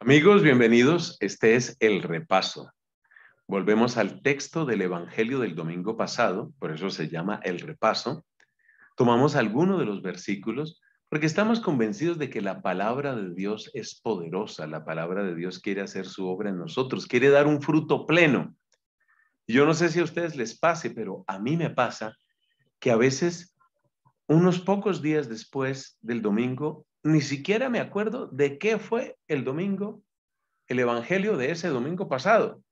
Amigos, bienvenidos. Este es el repaso. Volvemos al texto del Evangelio del domingo pasado, por eso se llama el repaso. Tomamos algunos de los versículos porque estamos convencidos de que la palabra de Dios es poderosa, la palabra de Dios quiere hacer su obra en nosotros, quiere dar un fruto pleno. Yo no sé si a ustedes les pase, pero a mí me pasa que a veces, unos pocos días después del domingo, ni siquiera me acuerdo de qué fue el domingo, el evangelio de ese domingo pasado.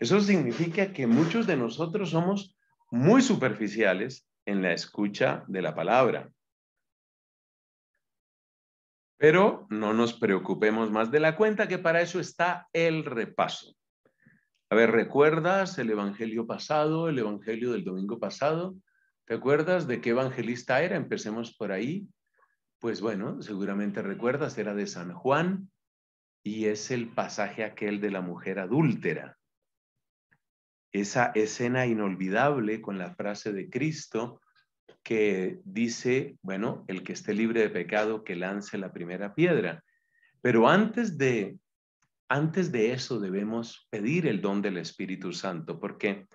Eso significa que muchos de nosotros somos muy superficiales en la escucha de la palabra. Pero no nos preocupemos más de la cuenta, que para eso está el repaso. A ver, ¿recuerdas el Evangelio pasado, el Evangelio del domingo pasado? ¿Te acuerdas de qué evangelista era? Empecemos por ahí pues bueno, seguramente recuerdas, era de San Juan y es el pasaje aquel de la mujer adúltera. Esa escena inolvidable con la frase de Cristo que dice, bueno, el que esté libre de pecado que lance la primera piedra. Pero antes de antes de eso debemos pedir el don del Espíritu Santo, qué?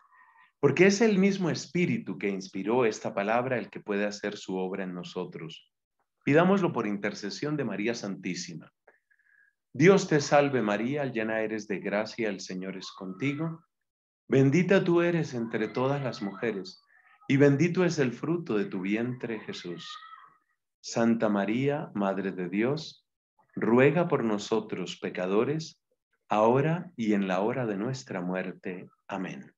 porque es el mismo Espíritu que inspiró esta palabra el que puede hacer su obra en nosotros. Pidámoslo por intercesión de María Santísima. Dios te salve María, llena eres de gracia, el Señor es contigo. Bendita tú eres entre todas las mujeres, y bendito es el fruto de tu vientre Jesús. Santa María, Madre de Dios, ruega por nosotros pecadores, ahora y en la hora de nuestra muerte. Amén.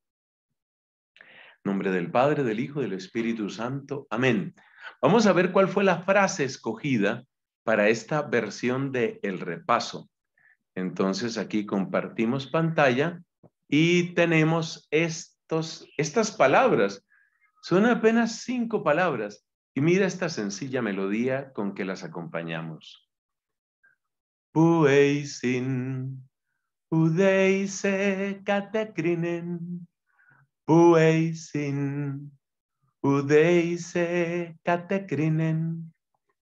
nombre del Padre, del Hijo, del Espíritu Santo. Amén. Vamos a ver cuál fue la frase escogida para esta versión de El repaso. Entonces aquí compartimos pantalla y tenemos estos, estas palabras. Son apenas cinco palabras y mira esta sencilla melodía con que las acompañamos. Pueisin, pudeise catecrinen, Udeise catecrinen,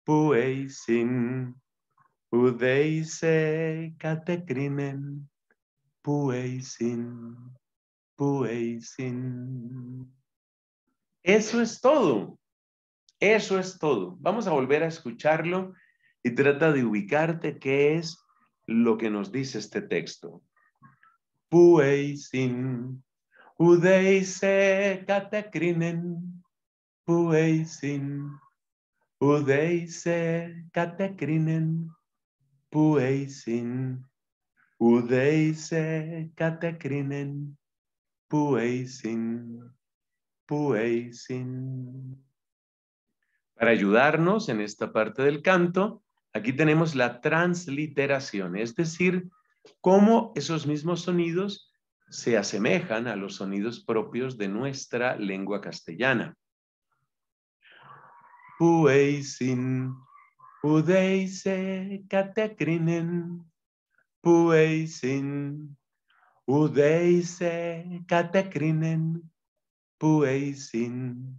pueisin. Udeise catecrinen, pueisin, pueisin. Eso es todo. Eso es todo. Vamos a volver a escucharlo y trata de ubicarte qué es lo que nos dice este texto. Pueisin, Udeise catecrinen, pueisin. Udeise catecrinen, pueisin. Udeise catecrinen, pueisin. Pueisin. Para ayudarnos en esta parte del canto, aquí tenemos la transliteración, es decir, cómo esos mismos sonidos se asemejan a los sonidos propios de nuestra lengua castellana. Pueisin, udeise catecrinen, pueisin, udeise catecrinen, pueisin,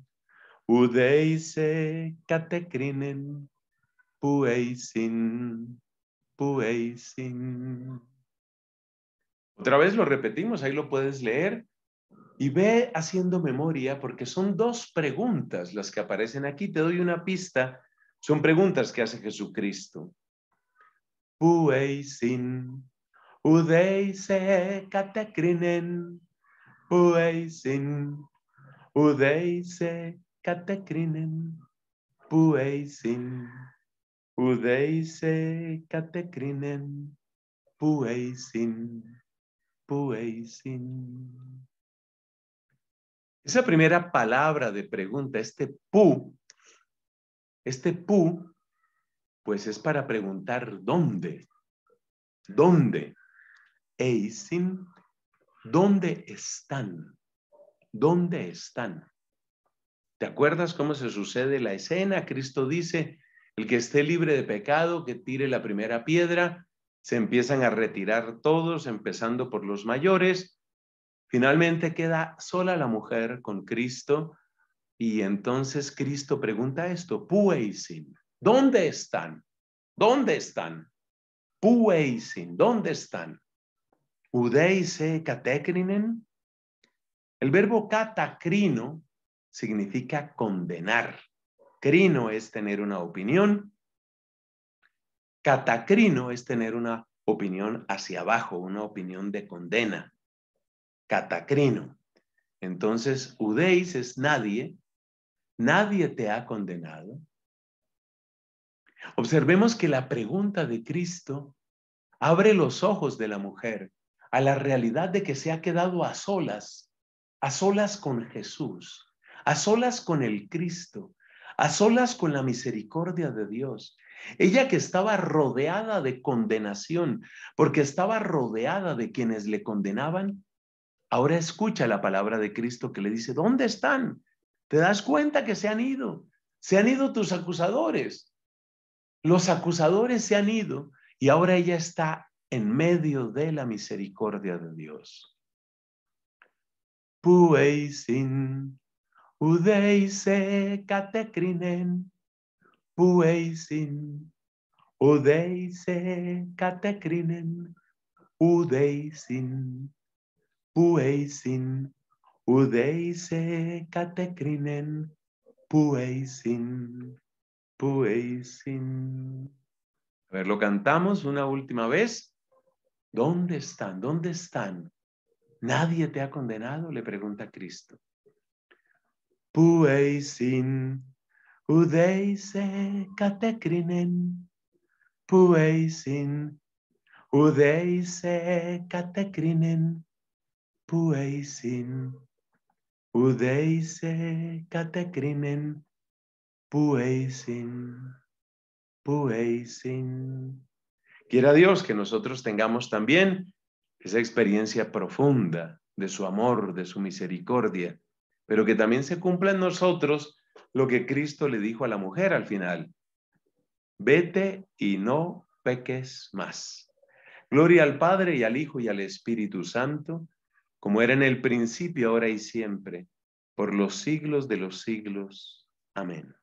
udeise catecrinen, pueisin, pueisin. Otra vez lo repetimos, ahí lo puedes leer y ve haciendo memoria porque son dos preguntas las que aparecen aquí. Te doy una pista. Son preguntas que hace Jesucristo. Pueisin, udeise catecrinen, pueisin, udeise catecrinen, pueisin, udeise catecrinen, pueisin. Esa primera palabra de pregunta, este pu, este pu, pues es para preguntar dónde, dónde, eisin, dónde están, dónde están. ¿Te acuerdas cómo se sucede la escena? Cristo dice, el que esté libre de pecado, que tire la primera piedra se empiezan a retirar todos, empezando por los mayores. Finalmente queda sola la mujer con Cristo y entonces Cristo pregunta esto, ¿dónde están? ¿Dónde están? ¿dónde están? Udeise catecrinen. El verbo katakrino significa condenar. Crino es tener una opinión Catacrino es tener una opinión hacia abajo, una opinión de condena. Catacrino. Entonces, Udeis es nadie, nadie te ha condenado. Observemos que la pregunta de Cristo abre los ojos de la mujer a la realidad de que se ha quedado a solas, a solas con Jesús, a solas con el Cristo, a solas con la misericordia de Dios, ella que estaba rodeada de condenación, porque estaba rodeada de quienes le condenaban, ahora escucha la palabra de Cristo que le dice, ¿dónde están? ¿Te das cuenta que se han ido? Se han ido tus acusadores. Los acusadores se han ido y ahora ella está en medio de la misericordia de Dios. Pueisin, pueisin, udeise catecrinen, udeisin, pueisin, udeise catecrinen, pueisin, pueisin. A ver, lo cantamos una última vez. ¿Dónde están? ¿Dónde están? Nadie te ha condenado, le pregunta Cristo. Pueisin, udeise catecrinen pueisin. udeise catecrinen pueisin. udeise catecrinen pueisin. Pueisin. Quiera Dios que nosotros tengamos también esa experiencia profunda de su amor, de su misericordia, pero que también se cumpla en nosotros lo que Cristo le dijo a la mujer al final. Vete y no peques más. Gloria al Padre y al Hijo y al Espíritu Santo, como era en el principio, ahora y siempre, por los siglos de los siglos. Amén.